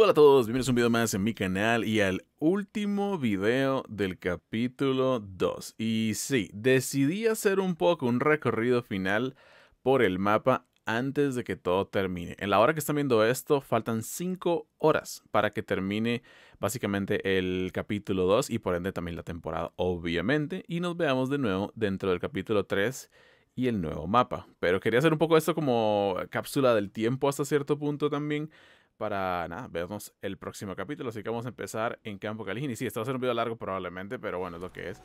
hola a todos, bienvenidos a un video más en mi canal y al último video del capítulo 2. Y sí, decidí hacer un poco un recorrido final por el mapa antes de que todo termine. En la hora que están viendo esto, faltan 5 horas para que termine básicamente el capítulo 2 y por ende también la temporada, obviamente. Y nos veamos de nuevo dentro del capítulo 3 y el nuevo mapa. Pero quería hacer un poco esto como cápsula del tiempo hasta cierto punto también para nada, vernos el próximo capítulo. Así que vamos a empezar en Campo Caligini. Sí, esto va a ser un video largo probablemente, pero bueno, es lo que es.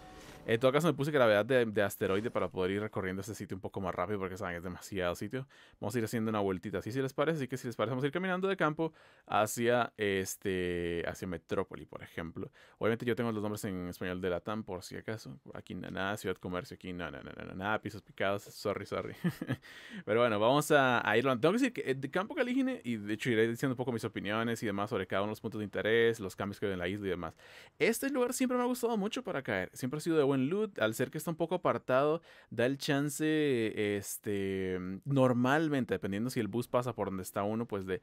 En todo caso, me puse gravedad de, de, asteroide para poder ir recorriendo este sitio un poco más rápido, porque saben, es demasiado sitio. Vamos a ir haciendo una vueltita, así si les parece. Así que si les parece, vamos a ir caminando de campo hacia, este, hacia Metrópoli, por ejemplo. Obviamente, yo tengo los nombres en español de Latam, por si acaso. Aquí nada, ciudad comercio, aquí nada, nada, nada, nada, pisos picados, sorry, sorry. Pero bueno, vamos a, a irlo. Tengo que decir que eh, de campo Calígine y de hecho iré diciendo un poco mis opiniones y demás sobre cada uno de los puntos de interés, los cambios que hay en la isla y demás. Este lugar siempre me ha gustado mucho para caer, siempre ha sido de loot, al ser que está un poco apartado, da el chance, este, mm, normalmente, dependiendo si el bus pasa por donde está uno, pues de,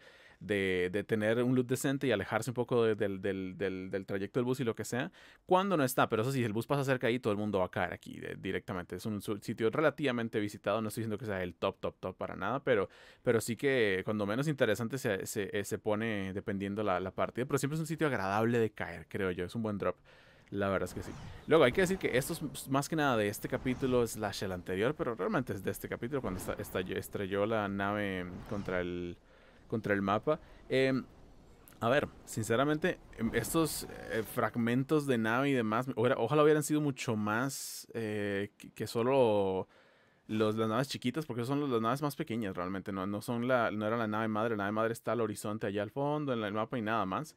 tener un loot decente y alejarse un poco del, trayecto del bus y lo que sea, cuando no está, pero eso sí, si el bus pasa cerca ahí, todo el mundo va a caer aquí directamente. Es un sitio relativamente visitado, no estoy diciendo que sea el top, top, top para nada, pero, pero sí que cuando menos interesante se, se, se pone dependiendo la, la partida, pero siempre es un sitio agradable de caer, creo yo, es un buen drop. La verdad es que sí. Luego, hay que decir que esto es más que nada de este capítulo slash el anterior, pero realmente es de este capítulo cuando estrelló la nave em, contra el, contra el mapa. Em, a ver, sinceramente, em, estos eh, fragmentos de nave y demás, ojalá hubieran sido mucho más eh, que solo los, las naves chiquitas, porque son las naves más pequeñas realmente, no, no, son la, no era la nave madre, la nave madre está al horizonte allá al fondo, en el mapa y nada más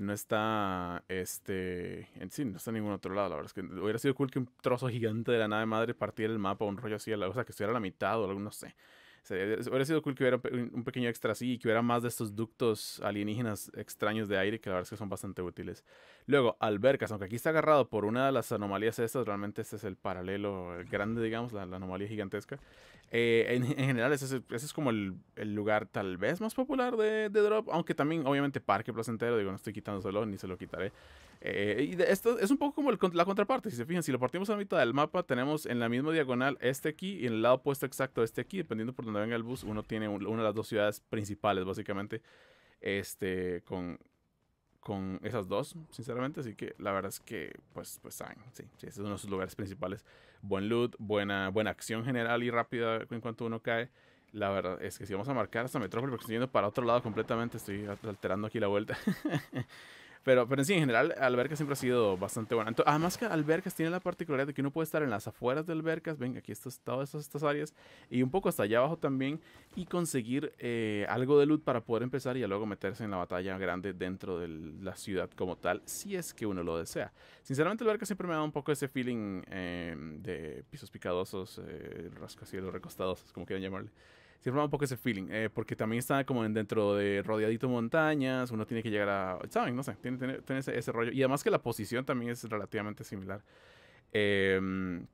no está este en sí no está en ningún otro lado la verdad es que hubiera sido cool que un trozo gigante de la nave madre partiera el mapa un rollo así o sea que estuviera a la mitad o algo no sé Sería, hubiera sido cool que hubiera un pequeño extra así y que hubiera más de estos ductos alienígenas extraños de aire, que la verdad es que son bastante útiles. Luego, albercas, aunque aquí está agarrado por una de las anomalías estas, realmente este es el paralelo el grande, digamos, la, anomalía gigantesca. Eh, en, general, ese, es como el, lugar tal vez más popular de, de Drop, aunque también, obviamente, Parque Placentero, digo, no estoy quitándoselo ni se lo quitaré. Eh, y esto es un poco como la contraparte. Si se fijan, si lo partimos a la mitad del mapa, tenemos en la misma diagonal este aquí y en el lado opuesto exacto este aquí. Dependiendo por donde venga el bus, uno tiene una de las dos ciudades principales, básicamente. Este, con, con esas dos, sinceramente. Así que la verdad es que, pues, pues saben, sí, sí, ese es uno de sus lugares principales. Buen loot, buena, buena acción general y rápida en cuanto uno cae. La verdad es que si vamos a marcar hasta Metrópolis, porque estoy yendo para otro lado completamente, estoy alterando aquí la vuelta. Pero, pero en sí, en general, Albercas siempre ha sido bastante buena. además que Albercas tiene la particularidad de que uno puede estar en las afueras de Albercas, ven, aquí están todas estas áreas, y un poco hasta allá abajo también, y conseguir eh, algo de loot para poder empezar y luego meterse en la batalla grande dentro de la ciudad como tal, si es que uno lo desea. Sinceramente, alberca siempre me da un poco ese feeling eh, de pisos picadosos, eh, rascacielos recostados, como quieran llamarle siempre un poco ese feeling, eh, porque también está como dentro de rodeadito montañas, uno tiene que llegar a, ¿saben? No sé, tiene, ese, rollo. Y además que la posición también es relativamente similar. Em,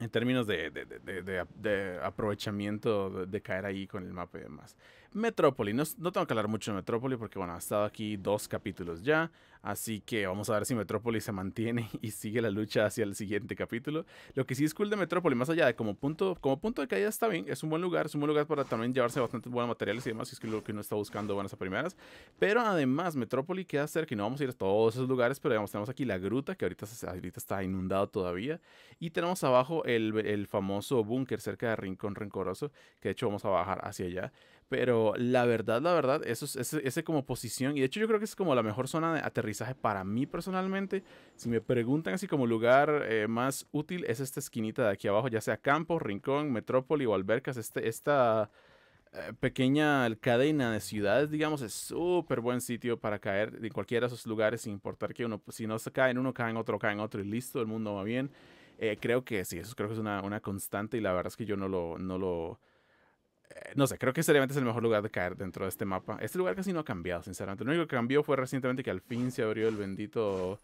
en términos de, de aprovechamiento de, caer ahí con el mapa y demás. Metrópoli. No, tengo que hablar mucho de Metrópoli porque, bueno, ha estado aquí dos capítulos ya. Así que vamos a ver si Metrópoli se mantiene y sigue la lucha hacia el siguiente capítulo. Lo que sí es cool de Metrópoli, más allá de como punto, como punto de caída está bien, es un buen lugar, es un buen lugar para también llevarse bastante buenos materiales y demás, si es que lo que uno está buscando buenas a primeras. Pero además, Metrópoli queda cerca y no vamos a ir a todos esos lugares, pero digamos, tenemos aquí la gruta, que ahorita, ahorita está inundado todavía. Y tenemos abajo el, el famoso búnker cerca de Rincón Rencoroso, que de hecho vamos a bajar hacia allá. Pero la verdad, la verdad, eso es, ese, como posición, y de hecho yo creo que es como la mejor zona de aterrizaje para mí personalmente. Si me preguntan así como lugar eh, más útil, es esta esquinita de aquí abajo, ya sea campo, rincón, metrópoli o albercas, este, esta eh, pequeña cadena de ciudades, digamos, es súper buen sitio para caer en cualquiera de esos lugares, sin importar que uno, pues, si no se caen uno, cae en otro, cae en otro y listo, el mundo va bien. Eh, creo que sí, eso creo que es una, una constante y la verdad es que yo no lo, no lo no sé, creo que seriamente es el mejor lugar de caer dentro de este mapa. Este lugar casi no ha cambiado, sinceramente. Lo único que cambió fue recientemente que al fin se abrió el bendito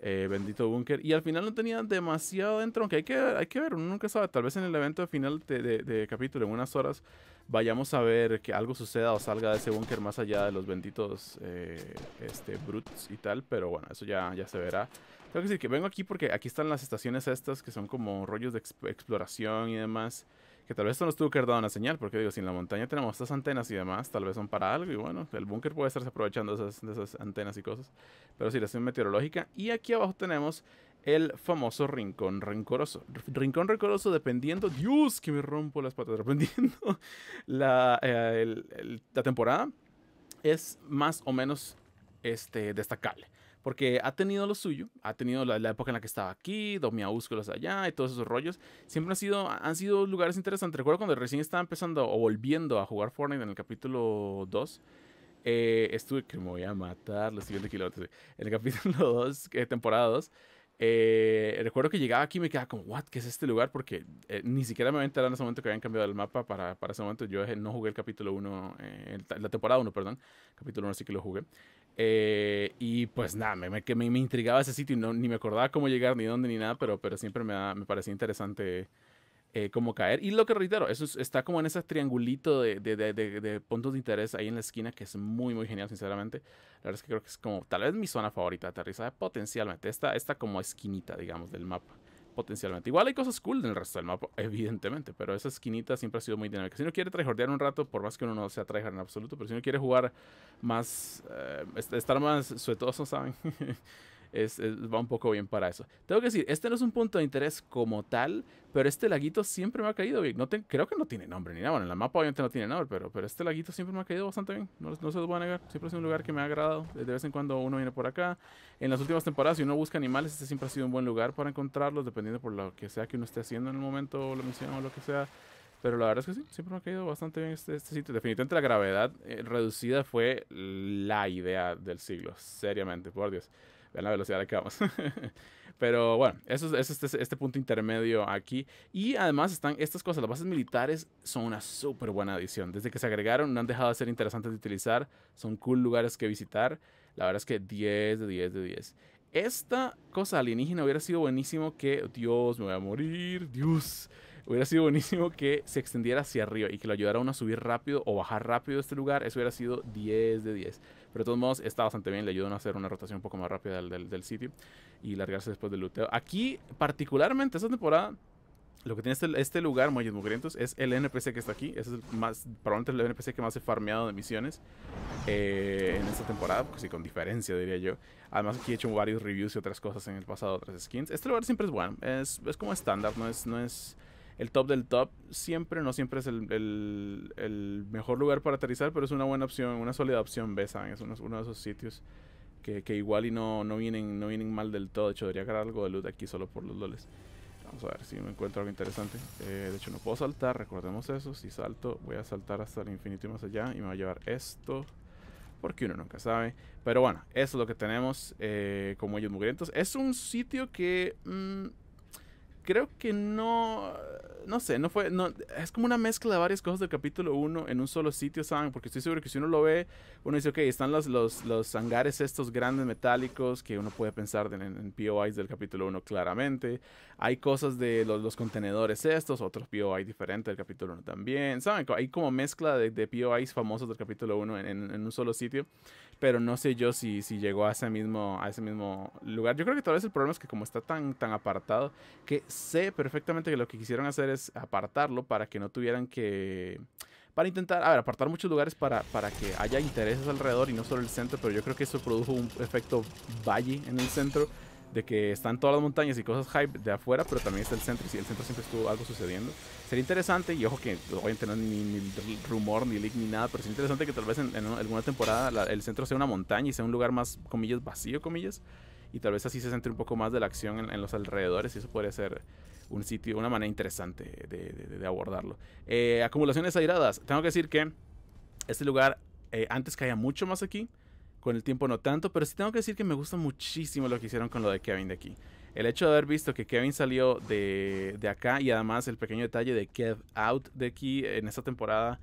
eh, bendito búnker. Y al final no tenía demasiado dentro, aunque hay que, hay que ver, uno nunca sabe. Tal vez en el evento final de, capítulo, en unas horas, vayamos a ver que algo suceda o salga de ese búnker más allá de los benditos eh, este, Brutes y tal. Pero bueno, eso ya, ya se verá. Tengo que decir que vengo aquí porque aquí están las estaciones estas que son como rollos de exploración y demás. Que tal vez esto nos tuvo que haber dado una señal, porque digo, si en la montaña tenemos estas antenas y demás, tal vez son para algo. Y bueno, el búnker puede estarse aprovechando de esas, antenas y cosas. Pero sí, la estación meteorológica. Y aquí abajo tenemos el famoso rincón rencoroso. Rincón rencoroso dependiendo, Dios, que me rompo las patas, dependiendo la, eh, la temporada, es más o menos este, destacable porque ha tenido lo suyo, ha tenido la, época en la que estaba aquí, Domiaúsculos allá y todos esos rollos. Siempre han sido, han sido lugares interesantes. Recuerdo cuando recién estaba empezando o volviendo a jugar Fortnite en el capítulo 2. Eh, estuve, que me voy a matar los siguientes kilómetros. En el capítulo 2, eh, temporada 2. Eh, recuerdo que llegaba aquí y me quedaba como, ¿what? ¿Qué es este lugar? Porque ni siquiera me enteré en ese momento que habían cambiado el mapa para, para ese momento. Yo no jugué el capítulo 1, la temporada 1, perdón. Capítulo 1 sí que lo jugué. Eh, y pues nada, me, me, intrigaba ese sitio y no, ni me acordaba cómo llegar, ni dónde, ni nada, pero, pero siempre me, parecía interesante eh, cómo caer. Y lo que reitero, eso está como en ese triangulito de, puntos de interés ahí en la esquina, que es muy, muy genial, sinceramente. La verdad es que creo que es como tal vez mi zona favorita de potencialmente, está esta como esquinita, digamos, del mapa potencialmente. Igual hay cosas cool en el resto del mapa, evidentemente, pero esa esquinita siempre ha sido muy dinámica. Si uno quiere tryhardear un rato, por más que uno no sea tryhard en absoluto, pero si uno quiere jugar más, eh, estar más suetoso, ¿saben? va un poco bien para eso. Tengo que decir, este no es un punto de interés como tal, pero este laguito siempre me ha caído bien. No creo que no tiene nombre ni nada. Bueno, en la mapa obviamente no tiene nombre, pero, pero este laguito siempre me ha caído bastante bien. No, se los voy a negar. Siempre es un lugar que me ha agradado. De vez en cuando uno viene por acá. En las últimas temporadas, si uno busca animales, este siempre ha sido un buen lugar para encontrarlos, dependiendo por lo que sea que uno esté haciendo en el momento, o la misión o lo que sea. Pero la verdad es que sí, siempre me ha caído bastante bien este, este sitio. Definitivamente la gravedad eh, reducida fue la idea del siglo, seriamente, por Dios. Vean la velocidad a que vamos. Pero bueno, eso es, este, este, punto intermedio aquí. Y además están estas cosas. Las bases militares son una súper buena adición. Desde que se agregaron, no han dejado de ser interesantes de utilizar. Son cool lugares que visitar. La verdad es que 10 de 10 de 10. Esta cosa alienígena hubiera sido buenísimo que, Dios, me voy a morir, Dios. Hubiera sido buenísimo que se extendiera hacia arriba y que lo ayudara a uno a subir rápido o bajar rápido este lugar. Eso hubiera sido 10 de 10. Pero de todos modos está bastante bien. Le ayudan a hacer una rotación un poco más rápida del, sitio y largarse después del looteo Aquí, particularmente esta temporada, lo que tiene este, este lugar, Muelles Mugrientos, es el NPC que está aquí. es más, probablemente el NPC que más he farmeado de misiones eh, en esta temporada, Porque sí, con diferencia diría yo. Además aquí he hecho varios reviews y otras cosas en el pasado, otras skins. Este lugar siempre es bueno, es, como estándar, no es, no es el top del top siempre, no siempre es el, el, mejor lugar para aterrizar, pero es una buena opción, una sólida opción B, ¿saben? Es uno, de esos sitios que, que, igual y no, no, vienen, no vienen mal del todo. De hecho, debería agarrar algo de luz aquí solo por los loles. Vamos a ver si me encuentro algo interesante. Eh, de hecho, no puedo saltar, recordemos eso. Si salto, voy a saltar hasta el infinito y más allá y me va a llevar esto. Porque uno nunca sabe. Pero bueno, eso es lo que tenemos eh, como ellos mugrientos. Es un sitio que... Mm, creo que no. No sé, no fue. No, es como una mezcla de varias cosas del capítulo 1 en un solo sitio, ¿saben? Porque estoy seguro que si uno lo ve, uno dice, ok, están los, los, los hangares estos grandes metálicos que uno puede pensar en, POIs del capítulo 1 claramente. Hay cosas de los, contenedores estos, otros POIs diferentes del capítulo 1 también, ¿saben? Hay como mezcla de, POIs famosos del capítulo 1 en un solo sitio pero no sé yo si, si llegó a ese, mismo, a ese mismo lugar. Yo creo que tal vez el problema es que como está tan, tan apartado, que sé perfectamente que lo que quisieron hacer es apartarlo para que no tuvieran que... Para intentar, a ver, apartar muchos lugares para, para que haya intereses alrededor y no solo el centro, pero yo creo que eso produjo un efecto valle en el centro de que están todas las montañas y cosas hype de afuera, pero también está el centro. Y si el centro siempre estuvo algo sucediendo, sería interesante. Y ojo que voy a tener ni rumor, ni leak, ni nada, pero sería interesante que tal vez en, alguna temporada el centro sea una montaña y sea un lugar más, comillas, vacío, comillas. Y tal vez así se centre un poco más de la acción en, los alrededores. Y eso podría ser un sitio, una manera interesante de, abordarlo. Eh, acumulaciones airadas. Tengo que decir que este lugar, eh, antes antes haya mucho más aquí. Con el tiempo no tanto, pero sí tengo que decir que me gusta muchísimo lo que hicieron con lo de Kevin de aquí. El hecho de haber visto que Kevin salió de, acá y además el pequeño detalle de Kev Out de aquí en esta temporada,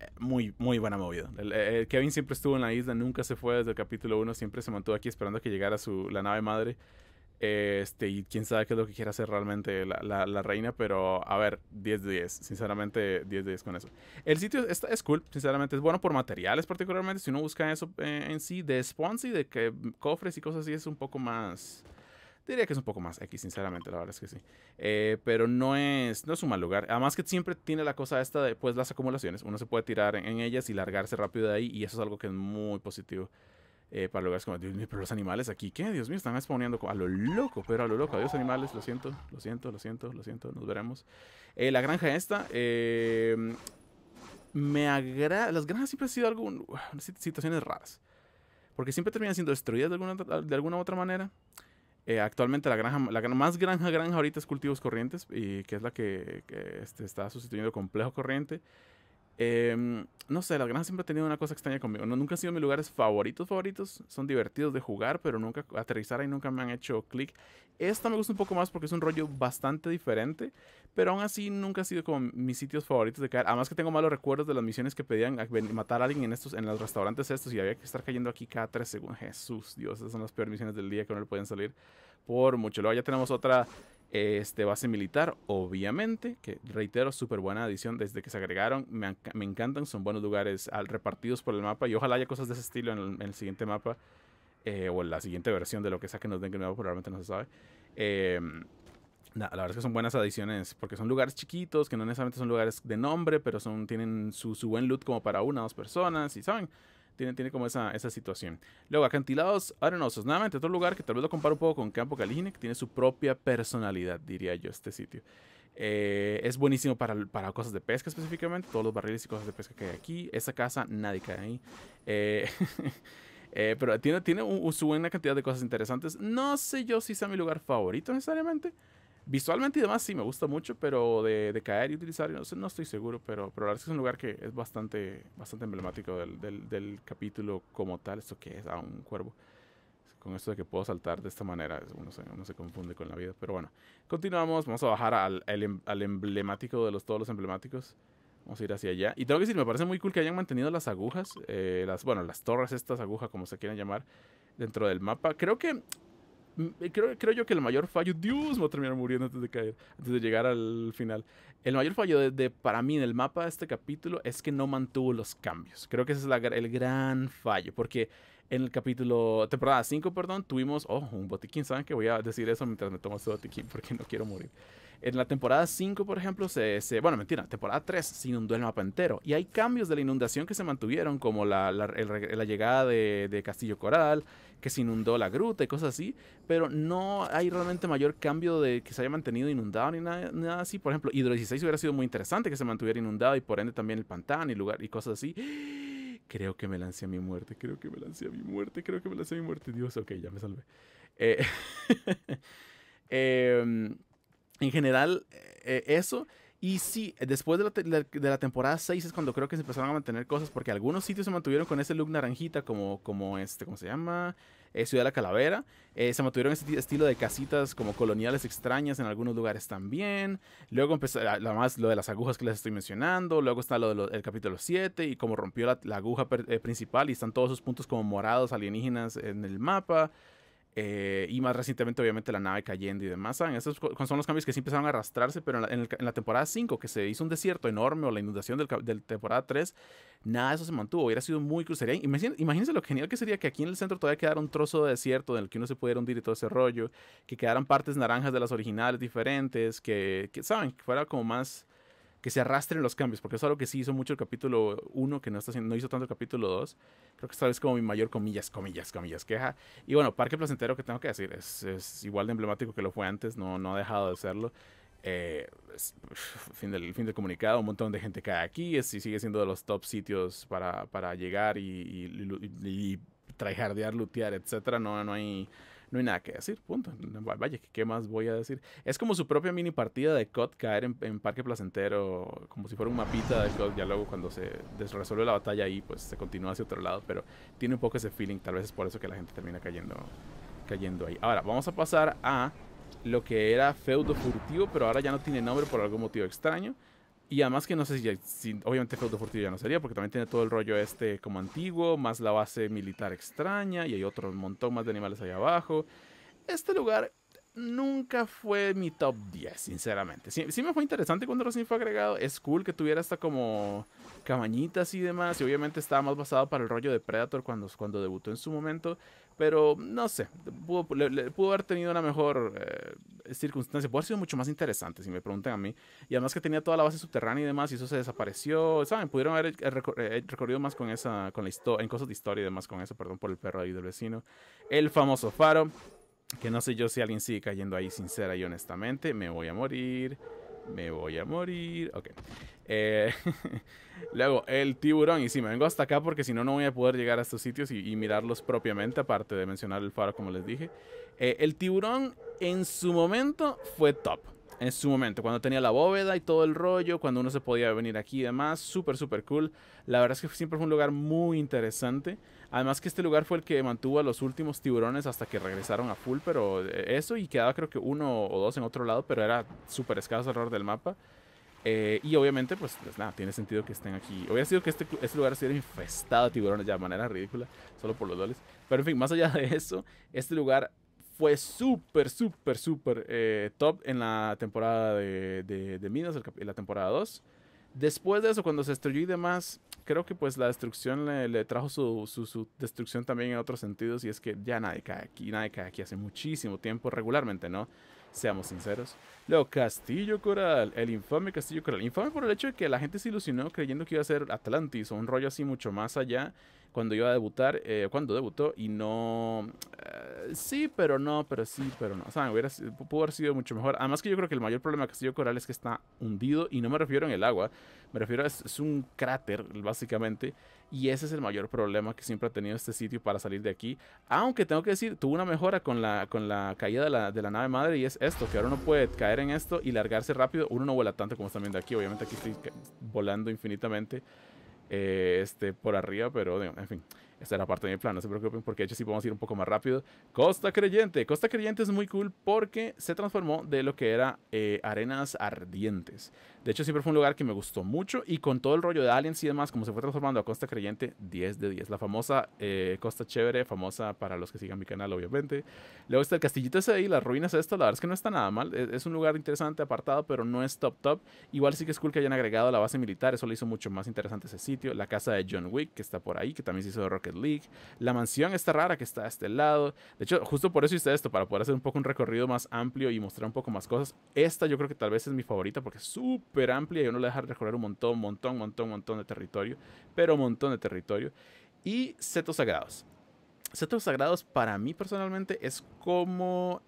eh, muy, muy buena movida. Eh, eh, Kevin siempre estuvo en la isla, nunca se fue desde el capítulo 1, siempre se mantuvo aquí esperando que llegara su, la nave madre. Este, y quién sabe qué es lo que quiere hacer realmente la, reina, pero a ver, 10 de 10, sinceramente 10 de 10 con eso. El sitio está, es cool, sinceramente es bueno por materiales particularmente, si uno busca eso eh, en sí, de Y de que mm, cofres y cosas así es un poco más... Diría que es un poco más X, sinceramente, la verdad es que sí. Eh, pero no es, no es un mal lugar. Además que siempre tiene la cosa esta de pues las acumulaciones. Uno se puede tirar en, en ellas y largarse rápido de ahí. Y eso es algo que es muy positivo. Eh, para lugares como, Dios mío, pero los animales aquí, ¿qué? Dios mío, están exponiendo a lo loco, pero a lo loco. Adiós animales, lo siento, lo siento, lo siento, lo siento, nos veremos. Eh, la granja esta, eh, me agrada, las granjas siempre han sido algún, uh, situaciones raras. Porque siempre terminan siendo destruidas de alguna, de alguna u otra manera. actualmente la granja, la más granja granja ahorita es cultivos corrientes, y que es la que, este, está sustituyendo complejo corriente. Em, no sé, las granjas siempre han tenido una cosa extraña conmigo. No, nunca han sido mis lugares favoritos, favoritos. Son divertidos de jugar, pero nunca aterrizar y nunca me han hecho clic. Esta me gusta un poco más porque es un rollo bastante diferente, pero aún así nunca ha sido como mis sitios favoritos de caer. Además que tengo malos recuerdos de las misiones que pedían matar a alguien en estos, en los restaurantes estos y había que estar cayendo aquí cada tres segundos. Jesús, Dios, esas son las peores misiones del día que no le pueden salir por mucho. Luego ya tenemos otra este base militar, obviamente, que reitero, súper buena adición desde que se agregaron, me, encantan, son buenos lugares ah, repartidos por el mapa y ojalá haya cosas de ese estilo en el, siguiente mapa eh, o en la siguiente versión de lo que sea que nos den que nuevo, probablemente no se sabe. Em, la, verdad es que son buenas adiciones porque son lugares chiquitos, que no necesariamente son lugares de nombre, pero son, tienen su, su buen loot como para una o dos personas y saben tiene, como esa, situación. Luego, acantilados arenosos. Nuevamente, otro lugar que tal vez lo comparo un poco con Campo Caligine, que tiene su propia personalidad, diría yo, este sitio. Eh, es buenísimo para, cosas de pesca específicamente, todos los barriles y cosas de pesca que hay aquí. Esa casa nadie cae ahí. Eh, eh, pero tiene, tiene una buena cantidad de cosas interesantes. No sé yo si sea mi lugar favorito necesariamente, Visualmente y demás sí me gusta mucho, pero de, caer y utilizar, no, no estoy seguro, pero, pero la verdad es que es un lugar que es bastante, bastante emblemático del, capítulo como tal, esto que es a un cuervo. Con esto de que puedo saltar de esta manera, uno se, se confunde con la vida, pero bueno. Continuamos, vamos a bajar em, al, emblemático de los todos los emblemáticos. Vamos a ir hacia allá. Y tengo que decir, me parece muy cool que hayan mantenido las agujas, eh, las, bueno, las torres, estas agujas, como se quieran llamar, dentro del mapa. Creo que Creo, creo, yo que el mayor fallo, Dios, me va a terminar muriendo antes de caer, antes de llegar al final. El mayor fallo de, para mí en el mapa de este capítulo es que no mantuvo los cambios. Creo que ese es el gran fallo, porque en el capítulo, temporada 5, perdón, tuvimos, oh, un botiquín, ¿saben que voy a decir eso mientras me tomo ese botiquín porque no quiero morir? En la temporada 5, por ejemplo, se, bueno, mentira, temporada 3 se inundó el mapa entero y hay cambios de la inundación que se mantuvieron, como la, llegada de, de Castillo Coral, que se inundó la gruta y cosas así, pero no hay realmente mayor cambio de que se haya mantenido inundado ni nada, así. Por ejemplo, Hidro 16 hubiera sido muy interesante que se mantuviera inundado y por ende también el pantano y lugar y cosas así. Creo que me lancé a mi muerte, creo que me lancé a mi muerte, creo que me lancé a mi muerte. Dios, ok, ya me salvé. Eh, em, en general, eh, eso y sí, después de la, temporada 6 es cuando creo que se empezaron a mantener cosas, porque algunos sitios se mantuvieron con ese look naranjita, como, como este, ¿cómo se llama? Eh, Ciudad de la Calavera. Eh, se mantuvieron ese estilo de casitas como coloniales extrañas en algunos lugares también. Luego empezó, más lo de las agujas que les estoy mencionando. Luego está lo del capítulo 7 y como rompió la, aguja eh, principal y están todos esos puntos como morados alienígenas en el mapa. Eh, y más recientemente, obviamente, la nave cayendo y demás. ¿Saben? Esos son los cambios que sí empezaron a arrastrarse, pero en la, temporada 5, que se hizo un desierto enorme, o la inundación del, temporada 3, nada de eso se mantuvo. Hubiera sido muy crucería. Imagínense lo genial que sería que aquí en el centro todavía quedara un trozo de desierto en el que uno se pudiera hundir y todo ese rollo, que quedaran partes naranjas de las originales diferentes, que, que ¿saben? Que fuera como más que se arrastren los cambios, porque es algo que sí hizo mucho el capítulo 1, que no, está haciendo, hizo tanto el capítulo 2. Creo que esta vez como mi mayor comillas, comillas, comillas queja. Y bueno, Parque Placentero, que tengo que decir, es, igual de emblemático que lo fue antes, no, no ha dejado de serlo. Eh, fin, del, fin del comunicado, un montón de gente cae aquí, es, y sigue siendo de los top sitios para, llegar y, y, y, y etcétera. No, no hay no hay nada que decir, punto. Vaya, ¿qué más voy a decir? Es como su propia mini partida de COD caer en, Parque Placentero, como si fuera un mapita de COD, ya luego cuando se desresuelve la batalla ahí, pues se continúa hacia otro lado, pero tiene un poco ese feeling, tal vez es por eso que la gente termina cayendo, cayendo ahí. Ahora, vamos a pasar a lo que era feudo furtivo, pero ahora ya no tiene nombre por algún motivo extraño. Y además que no sé si, obviamente Feudo Furtivo ya no sería, porque también tiene todo el rollo este como antiguo, más la base militar extraña, y hay otro montón más de animales allá abajo. Este lugar nunca fue mi top 10, sinceramente. Sí, me fue interesante cuando recién fue agregado. Es cool que tuviera hasta como cabañitas y demás. Y obviamente estaba más basado para el rollo de Predator cuando, cuando debutó en su momento. Pero no sé, pudo, haber tenido una mejor eh, circunstancia, pudo haber sido mucho más interesante, si me preguntan a mí. Y además que tenía toda la base subterránea y demás, y eso se desapareció, ¿saben? Pudieron haber eh, eh, recorrido más con esa, con la en cosas de historia y demás con eso, perdón por el perro ahí del vecino. El famoso faro, que no sé yo si alguien sigue cayendo ahí sincera y honestamente, me voy a morir. Me voy a morir. Ok. Eh, luego, el tiburón. Y sí, me vengo hasta acá porque si no, no voy a poder llegar a estos sitios y, mirarlos propiamente, aparte de mencionar el faro, como les dije. Eh, el tiburón en su momento fue top. En su momento, cuando tenía la bóveda y todo el rollo, cuando uno se podía venir aquí y demás, súper, súper cool. La verdad es que siempre fue un lugar muy interesante. Además que este lugar fue el que mantuvo a los últimos tiburones hasta que regresaron a full, pero eh, eso y quedaba creo que uno o dos en otro lado, pero era súper escaso alrededor del mapa. Eh, y obviamente, pues, pues, nada, tiene sentido que estén aquí. Hubiera sido que este, este lugar lugar estuviera infestado de tiburones ya de manera ridícula, solo por los dólares. Pero en fin, más allá de eso, este lugar fue súper, súper, súper eh, top en la temporada de, Minas, la temporada 2. Después de eso, cuando se destruyó y demás, creo que pues la destrucción le, trajo su, su, destrucción también en otros sentidos y es que ya nadie cae aquí, nadie cae aquí hace muchísimo tiempo regularmente, ¿no? Seamos sinceros. Luego, Castillo Coral, el infame Castillo Coral. Infame por el hecho de que la gente se ilusionó creyendo que iba a ser Atlantis o un rollo así mucho más allá cuando iba a debutar, eh, cuando debutó y no... Eh, sí, pero no, pero sí, pero no. O sea, hubiera, pudo haber sido mucho mejor. Además que yo creo que el mayor problema de Castillo Coral es que está hundido y no me refiero en el agua, me refiero a es, un cráter básicamente y ese es el mayor problema que siempre ha tenido este sitio para salir de aquí. Aunque tengo que decir, tuvo una mejora con la, con la caída de la, de la nave madre y es esto, que ahora uno puede caer en esto y largarse rápido. Uno no vuela tanto como está viendo aquí, obviamente aquí estoy volando infinitamente. Eh, este, por arriba, pero en fin. Esta era parte de mi plan, no se preocupen porque de hecho sí podemos ir un poco más rápido. Costa Creyente. Costa Creyente es muy cool porque se transformó de lo que era eh, Arenas Ardientes. De hecho siempre fue un lugar que me gustó mucho y con todo el rollo de aliens y demás, como se fue transformando a Costa Creyente, 10 de 10. La famosa eh, Costa Chévere, famosa para los que sigan mi canal obviamente. Luego está el castillito ese ahí, las ruinas esto, la verdad es que no está nada mal. Es, es un lugar interesante, apartado, pero no es top top. Igual sí que es cool que hayan agregado la base militar, eso le hizo mucho más interesante ese sitio. La casa de John Wick, que está por ahí, que también se hizo de rock League. La mansión está rara que está a este lado. De hecho, justo por eso hice esto, para poder hacer un poco un recorrido más amplio y mostrar un poco más cosas. Esta yo creo que tal vez es mi favorita porque es súper amplia y uno le deja recorrer un montón, montón, montón, montón de territorio. Pero un montón de territorio. Y setos sagrados. Setos sagrados para mí personalmente es como...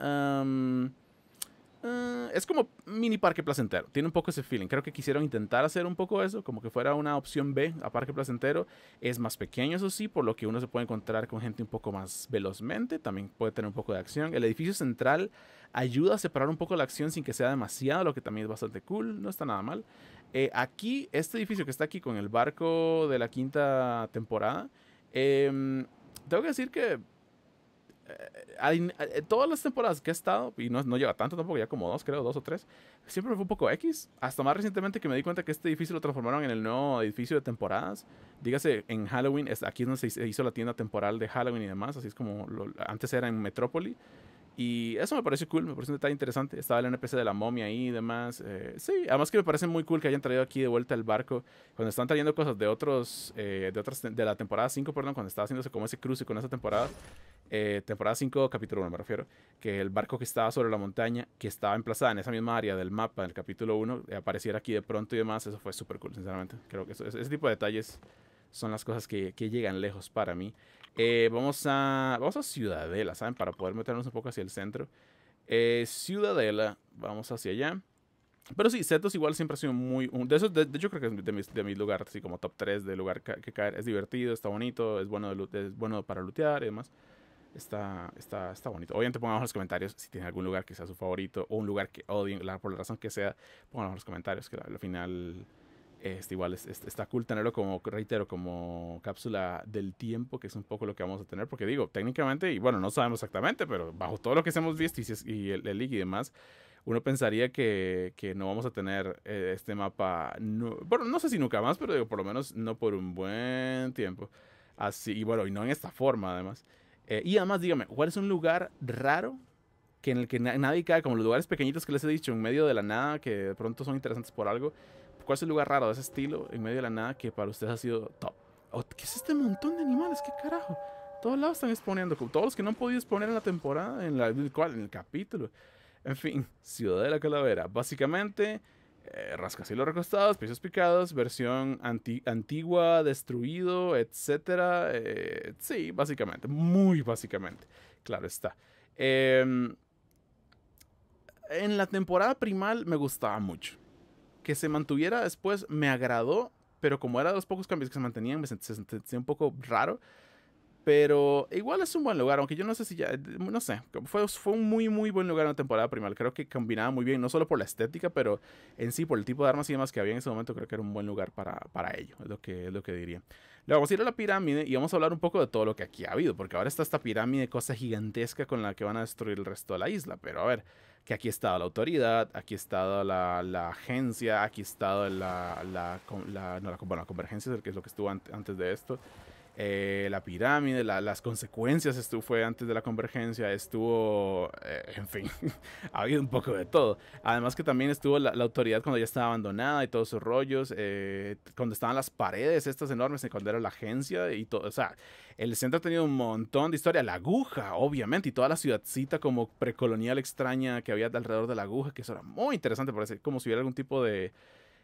Eh, es como mini parque placentero. Tiene un poco ese feeling. Creo que quisieron intentar hacer un poco eso, como que fuera una opción B a parque placentero. Es más pequeño, eso sí, por lo que uno se puede encontrar con gente un poco más velozmente. También puede tener un poco de acción. El edificio central ayuda a separar un poco la acción sin que sea demasiado, lo que también es bastante cool. No está nada mal. Eh, aquí, este edificio que está aquí con el barco de la quinta temporada, em, tengo que decir que eh, eh, todas las temporadas que he estado, y no, no lleva tanto tampoco, ya como dos, creo, dos o tres, siempre fue un poco X. Hasta más recientemente que me di cuenta que este edificio lo transformaron en el nuevo edificio de temporadas. Dígase, en Halloween, aquí es donde se hizo la tienda temporal de Halloween y demás, así es como lo, antes era en Metrópoli. Y eso me parece cool, me parece un detalle interesante. Estaba el NPC de la momia ahí y demás. Eh, sí, además que me parece muy cool que hayan traído aquí de vuelta el barco. Cuando están trayendo cosas de otros, de otras, de la temporada 5, perdón, cuando estaba haciéndose como ese cruce con esa temporada eh, temporada 5, capítulo 1 me refiero, que el barco que estaba sobre la montaña, que estaba emplazada en esa misma área del mapa En el capítulo 1, eh, apareciera aquí de pronto y demás, eso fue súper cool, sinceramente. Creo que ese tipo de detalles son las cosas que, llegan lejos para mí. Eh, vamos, a, vamos a Ciudadela, ¿saben? Para poder meternos un poco hacia el centro. Ciudadela, vamos hacia allá. Pero sí, Zetos igual siempre ha sido muy... de, esos, de, hecho, creo que es de mis, de mis lugares, así como top 3 de lugar que, caer. Es divertido, está bonito, es bueno, es bueno para lootear y demás. Está, está, está bonito. Obviamente pongamos en los comentarios si tienen algún lugar que sea su favorito o un lugar que odien, por la razón que sea, pongamos en los comentarios, que al final este, igual está cool tenerlo como, reitero, como cápsula del tiempo, que es un poco lo que vamos a tener, porque digo, técnicamente, y bueno, no sabemos exactamente, pero bajo todo lo que hemos visto y, el, el, y demás, uno pensaría que, no vamos a tener eh, este mapa, bueno, no sé si nunca más, pero digo, por lo menos no por un buen tiempo. Así, y bueno, y no en esta forma además. Eh, y además, dígame, ¿cuál es un lugar raro que en el que nadie cae? Como los lugares pequeñitos que les he dicho, en medio de la nada, que de pronto son interesantes por algo. ¿Cuál es el lugar raro de ese estilo, en medio de la nada, que para ustedes ha sido top? ¿Qué es este montón de animales? ¿Qué carajo? Todos lados están exponiendo, todos los que no han podido exponer en la temporada, en, la, en el capítulo. En fin, Ciudad de la Calavera. Básicamente, eh, y rascacielos recostados, pisos picados, versión antigua, destruido, etcétera. Eh, sí, básicamente, muy básicamente, claro está. Em, en la temporada primal me gustaba mucho. Que se mantuviera después me agradó, pero como era de los pocos cambios que se mantenían, me sentía un poco raro. Pero igual es un buen lugar, aunque yo no sé si ya, no sé, fue, fue un muy, muy buen lugar en la temporada primal. Creo que combinaba muy bien, no solo por la estética, pero en sí, por el tipo de armas y demás que había en ese momento, creo que era un buen lugar para, para ello, es lo, que, es lo que diría. Luego vamos a ir a la pirámide y vamos a hablar un poco de todo lo que aquí ha habido, porque ahora está esta pirámide, cosa gigantesca con la que van a destruir el resto de la isla. Pero a ver, que aquí ha estado la autoridad, aquí ha estado la, la agencia, aquí ha estado la, la, la, la convergencia, que es lo que estuvo antes de esto. Eh, la pirámide, las consecuencias, estuvo, fue antes de la convergencia, estuvo, eh, en fin, ha habido un poco de todo. Además que también estuvo la, autoridad cuando ya estaba abandonada y todos sus rollos, eh, cuando estaban las paredes estas enormes, cuando era la agencia y todo, o sea, el centro ha tenido un montón de historia, la aguja, obviamente, y toda la ciudadcita como precolonial extraña que había alrededor de la aguja, que eso era muy interesante, parece como si hubiera algún tipo de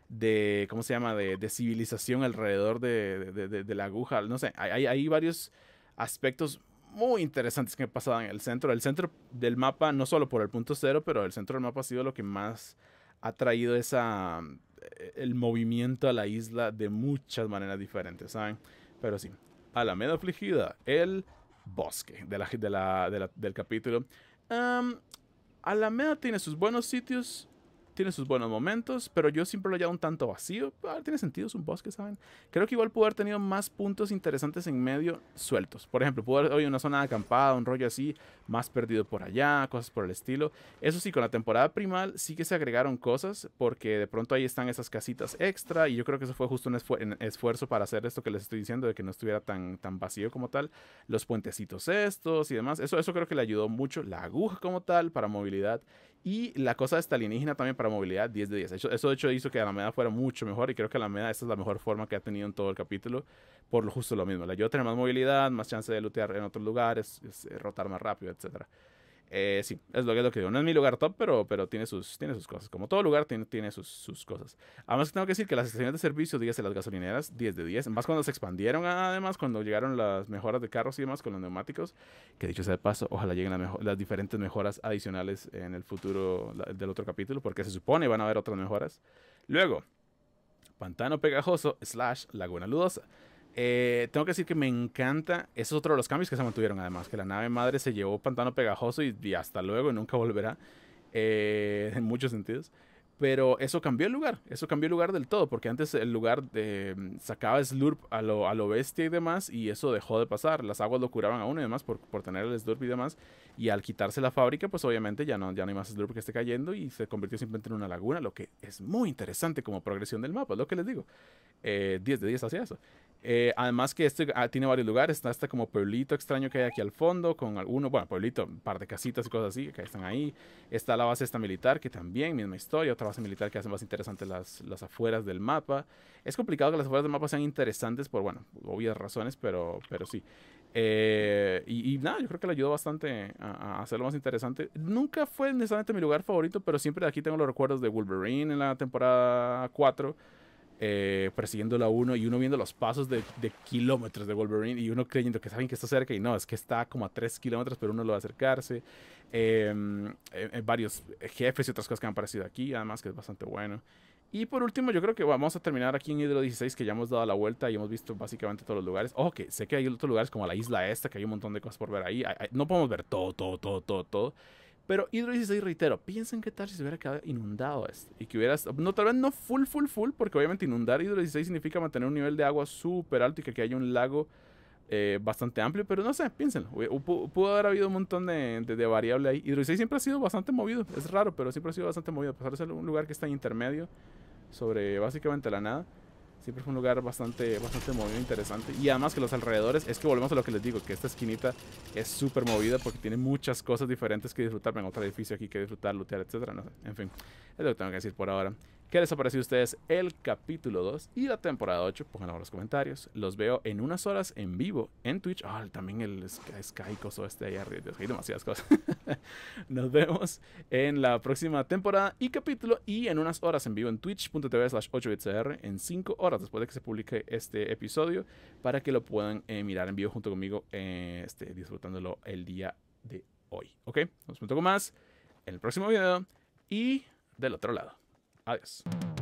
de, ¿cómo se llama?, de, civilización alrededor de, la aguja, no sé, hay, varios aspectos muy interesantes que pasaban en el centro. El centro del mapa, no solo por el punto cero, pero el centro del mapa ha sido lo que más ha traído esa, eh, el movimiento a la isla de muchas maneras diferentes, ¿saben? Pero sí, Alameda Afligida, el bosque de la, del capítulo. Alameda tiene sus buenos sitios tiene sus buenos momentos, pero yo siempre lo he hallado un tanto vacío. Ah, tiene sentido, es un bosque, ¿saben? Creo que igual pudo haber tenido más puntos interesantes en medio sueltos. Por ejemplo, pudo haber hoy una zona acampada, un rollo así, más perdido por allá, cosas por el estilo. Eso sí, con la temporada primal sí que se agregaron cosas, porque de pronto ahí están esas casitas extra, y yo creo que eso fue justo un, un esfuerzo para hacer esto que les estoy diciendo, de que no estuviera tan, tan vacío como tal. Los puentecitos estos y demás, eso, eso creo que le ayudó mucho. La aguja como tal para movilidad y la cosa de esta alienígena también para movilidad, 10 de 10. Eso, de hecho hizo que la Alameda fuera mucho mejor y creo que Alameda esta es la mejor forma que ha tenido en todo el capítulo por lo justo lo mismo. La ayuda tener más movilidad, más chance de lootear en otros lugares, eh, rotar más rápido, etcétera. Eh, sí, es lo, es lo que digo. No es mi lugar top, pero, pero tiene, sus, tiene sus cosas. Como todo lugar, tiene, tiene sus, cosas. Además, tengo que decir que las estaciones de servicio, dígase las gasolineras, 10 de 10. Más cuando se expandieron, ah, además, cuando llegaron las mejoras de carros y demás con los neumáticos. Que dicho sea de paso, ojalá lleguen las, diferentes mejoras adicionales en el futuro del otro capítulo, porque se supone van a haber otras mejoras. Luego, pantano pegajoso slash laguna ludosa. Eh, tengo que decir que me encanta. Eso es otro de los cambios que se mantuvieron, además, que la nave madre se llevó pantano pegajoso y, hasta luego nunca volverá. Eh, en muchos sentidos. Pero eso cambió el lugar, eso cambió el lugar del todo, porque antes el lugar de, eh, sacaba slurp a lo, a bestia y demás, y eso dejó de pasar. Las aguas lo curaban a uno y demás por, tener el slurp y demás, y al quitarse la fábrica, pues obviamente ya no, ya hay más slurp que esté cayendo y se convirtió simplemente en una laguna, lo que es muy interesante como progresión del mapa, lo que les digo. 10 de 10 hacia eso. Eh, además que este ah, tiene varios lugares, está este como pueblito extraño que hay aquí al fondo, con algunos, bueno, pueblito, un par de casitas y cosas así que están ahí. Está la base esta militar, que también, misma historia, otra base militar que hace más interesantes las, las afueras del mapa. Es complicado que las afueras del mapa sean interesantes por, bueno, obvias razones, pero, pero sí. Eh, y, nada, yo creo que le ayudó bastante a, a, hacerlo más interesante. Nunca fue necesariamente mi lugar favorito, pero siempre de aquí tengo los recuerdos de Wolverine en la temporada 4 eh, la a uno y uno viendo los pasos de, kilómetros de Wolverine y uno creyendo que saben que está cerca y no, es que está como a 3 kilómetros, pero uno lo va a acercarse. Em, eh, eh, varios jefes y otras cosas que han aparecido aquí, además que es bastante bueno. Y por último, yo creo que vamos a terminar aquí en Hidro 16, que ya hemos dado la vuelta y hemos visto básicamente todos los lugares. Ojo, que sé que hay otros lugares como la isla esta, que hay un montón de cosas por ver ahí. No podemos ver todo, todo, todo, todo, todo. Pero Hydro 16, reitero, piensen qué tal si se hubiera quedado inundado este. Y que hubieras. No, tal vez no full, full, full, porque obviamente inundar Hidro 16 significa mantener un nivel de agua súper alto y que aquí haya un lago eh, bastante amplio. Pero no sé, piénsenlo. Pudo, haber habido un montón de, de, variable ahí. Hydro 16 siempre ha sido bastante movido. Es raro, pero siempre ha sido bastante movido. A ser un lugar que está en intermedio, sobre básicamente la nada. Siempre fue un lugar bastante, bastante movido, interesante. Y además que los alrededores, es que volvemos a lo que les digo, que esta esquinita es súper movida porque tiene muchas cosas diferentes que disfrutar. Venga otro edificio aquí que disfrutar, lootear, etc. En fin, es lo que tengo que decir por ahora. ¿Qué les ha parecido a ustedes el capítulo 2 y la temporada 8? Pónganlo en los comentarios. Los veo en unas horas en vivo en Twitch. Ah, también el Sky, Sky este ahí arriba. Hay demasiadas cosas. Nos vemos en la próxima temporada y capítulo y en unas horas en vivo en twitch.tv slash 8bitsr en 5 horas después de que se publique este episodio para que lo puedan eh, mirar en vivo junto conmigo eh, este, disfrutándolo el día de hoy. ¿Ok? Nos vemos más en el próximo video y del otro lado. Adiós.